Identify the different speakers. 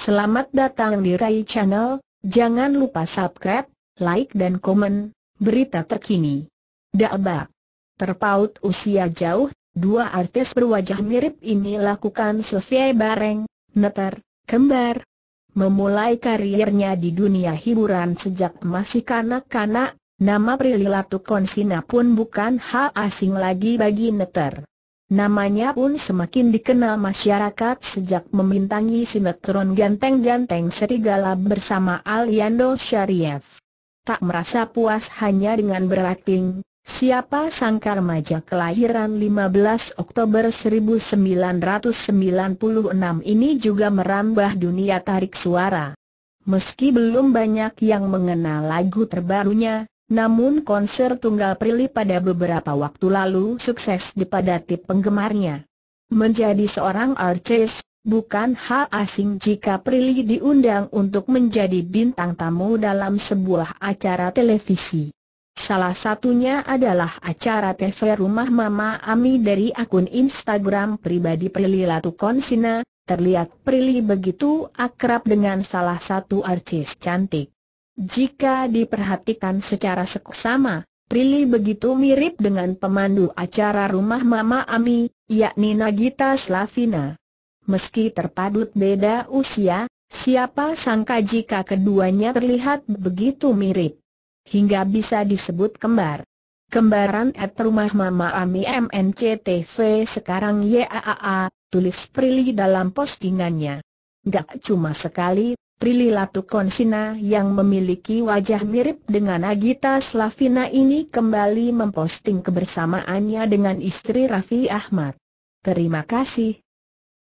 Speaker 1: Selamat datang di Rai Channel, jangan lupa subscribe, like dan komen, berita terkini. Daebak. Terpaut usia jauh, dua artis berwajah mirip ini lakukan survei bareng, neter, kembar. Memulai karirnya di dunia hiburan sejak masih kanak-kanak, nama Prilly Latukonsina pun bukan hal asing lagi bagi neter. Namanya pun semakin dikenal masyarakat sejak memintangi sinetron ganteng-ganteng serigala bersama Aliando Syarif. Tak merasa puas hanya dengan berakting, siapa sangka remaja kelahiran 15 Oktober 1996 ini juga merambah dunia tarik suara. Meski belum banyak yang mengenal lagu terbarunya, namun konser tunggal Prilly pada beberapa waktu lalu sukses dipadati penggemarnya. Menjadi seorang artis, bukan hal asing jika Prilly diundang untuk menjadi bintang tamu dalam sebuah acara televisi. Salah satunya adalah acara TV Rumah Mama Ami dari akun Instagram pribadi Prilly Latukonsina, terlihat Prilly begitu akrab dengan salah satu artis cantik. Jika diperhatikan secara seksama, Prilly begitu mirip dengan pemandu acara rumah Mama Ami, yakni Nagita Slavina. Meski terpadut beda usia, siapa sangka jika keduanya terlihat begitu mirip. Hingga bisa disebut kembar. Kembaran at rumah Mama Ami MNC TV sekarang YAAA, tulis Prilly dalam postingannya. Gak cuma sekali, Prilly Latukonsina yang memiliki wajah mirip dengan Agita Slavina ini kembali memposting kebersamaannya dengan istri Raffi Ahmad. Terima kasih,